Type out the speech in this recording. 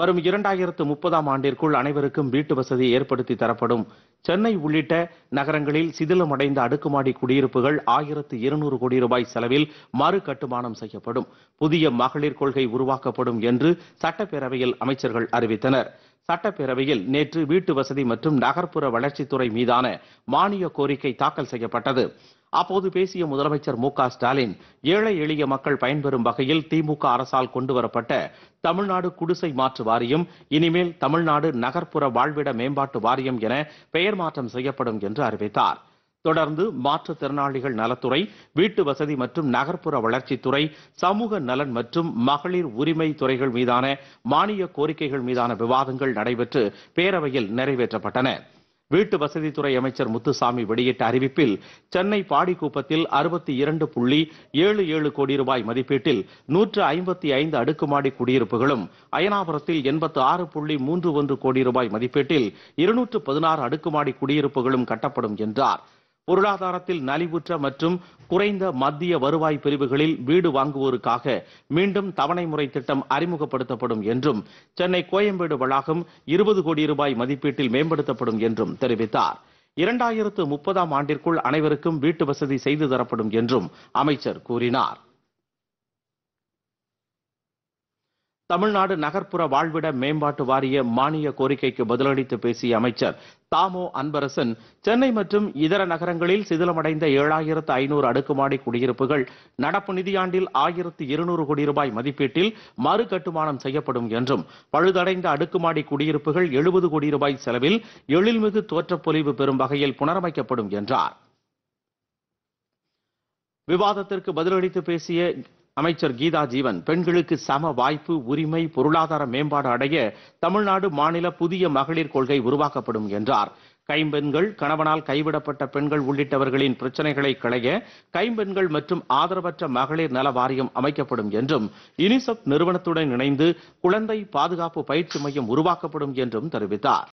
வரும் இரண்டாயிரத்து முப்பதாம் ஆண்டிற்குள் அனைவருக்கும் வீட்டு வசதி ஏற்படுத்தி தரப்படும் சென்னை உள்ளிட்ட நகரங்களில் சிதிலமடைந்த அடுக்குமாடி குடியிருப்புகள் ஆயிரத்து இருநூறு கோடி ரூபாய் செலவில் மறு கட்டுமானம் செய்யப்படும் புதிய மகளிர் கொள்கை உருவாக்கப்படும் என்று சட்டப்பேரவையில் அமைச்சர்கள் அறிவித்தனர் சட்டப்பேரவையில் நேற்று வீட்டு வசதி மற்றும் நகர்ப்புற வளர்ச்சித்துறை மீதான மானிய கோரிக்கை தாக்கல் செய்யப்பட்டது அப்போது பேசிய முதலமைச்சர் மு ஸ்டாலின் ஏழை எளிய மக்கள் பயன்பெறும் வகையில் திமுக அரசால் கொண்டுவரப்பட்ட தமிழ்நாடு குடிசை மாற்று வாரியம் இனிமேல் தமிழ்நாடு நகர்ப்புற வாழ்விட மேம்பாட்டு வாரியம் என பெயர் மாற்றம் செய்யப்படும் என்று அறிவித்தார் தொடர்ந்து மாற்றுத்திறனாளிகள் நலத்துறை வீட்டு வசதி மற்றும் நகர்ப்புற வளர்ச்சித்துறை சமூக நலன் மற்றும் மகளிர் உரிமை துறைகள் மீதான மானிய கோரிக்கைகள் மீதான விவாதங்கள் நடைபெற்று பேரவையில் நிறைவேற்றப்பட்டன வீட்டு வசதித்துறை அமைச்சர் முத்துசாமி வெளியிட்ட அறிவிப்பில் சென்னை பாடிக்கூப்பத்தில் அறுபத்தி இரண்டு புள்ளி ஏழு ஏழு கோடி ரூபாய் மதிப்பீட்டில் நூற்று ஐம்பத்தி ஐந்து அடுக்குமாடி குடியிருப்புகளும் அயனாபுரத்தில் எண்பத்து ஆறு புள்ளி மூன்று ஒன்று கோடி ரூபாய் மதிப்பீட்டில் இருநூற்று பதினாறு அடுக்குமாடி குடியிருப்புகளும் கட்டப்படும் என்றார் பொருளாதாரத்தில் நலிவுற்ற மற்றும் குறைந்த மத்திய வருவாய் பிரிவுகளில் வீடு வாங்குவோருக்காக மீண்டும் தவணை முறை திட்டம் அறிமுகப்படுத்தப்படும் என்றும் சென்னை கோயம்பேடு வளாகம் இருபது கோடி ரூபாய் மதிப்பீட்டில் மேம்படுத்தப்படும் என்றும் தெரிவித்தார் இரண்டாயிரத்து முப்பதாம் ஆண்டிற்குள் அனைவருக்கும் வீட்டு வசதி செய்து தரப்படும் என்றும் அமைச்சர் கூறினார் தமிழ்நாடு நகர்ப்புற வாழ்விட மேம்பாட்டு வாரிய மானிய கோரிக்கைக்கு பதிலளித்து பேசிய அமைச்சர் தாமோ அன்பரசன் சென்னை மற்றும் இதர நகரங்களில் சிதிலமடைந்த ஏழாயிரத்து ஐநூறு அடுக்குமாடி குடியிருப்புகள் நடப்பு நிதியாண்டில் ஆயிரத்து இருநூறு கோடி ரூபாய் மதிப்பீட்டில் மறு கட்டுமானம் செய்யப்படும் என்றும் பழுதடைந்த அடுக்குமாடி குடியிருப்புகள் எழுபது கோடி ரூபாய் செலவில் எழில்மிகு தோற்றப்பொலிவு பெறும் வகையில் புனரமைக்கப்படும் என்றார் விவாதத்திற்கு பதிலளித்து பேசிய அமைச்சர் கீதா ஜீவன் பெண்களுக்கு சம வாய்ப்பு உரிமை பொருளாதார மேம்பாடு அடைய தமிழ்நாடு மாநில புதிய மகளிர் கொள்கை உருவாக்கப்படும் என்றார் கைம்பெண்கள் கணவனால் கைவிடப்பட்ட பெண்கள் உள்ளிட்டவர்களின் பிரச்சனைகளை களைய கைம்பெண்கள் மற்றும் ஆதரவற்ற மகளிர் நல வாரியம் அமைக்கப்படும் என்றும் யுனிசெப் நிறுவனத்துடன் இணைந்து குழந்தை பாதுகாப்பு பயிற்சி மையம் உருவாக்கப்படும் என்றும் தெரிவித்தார்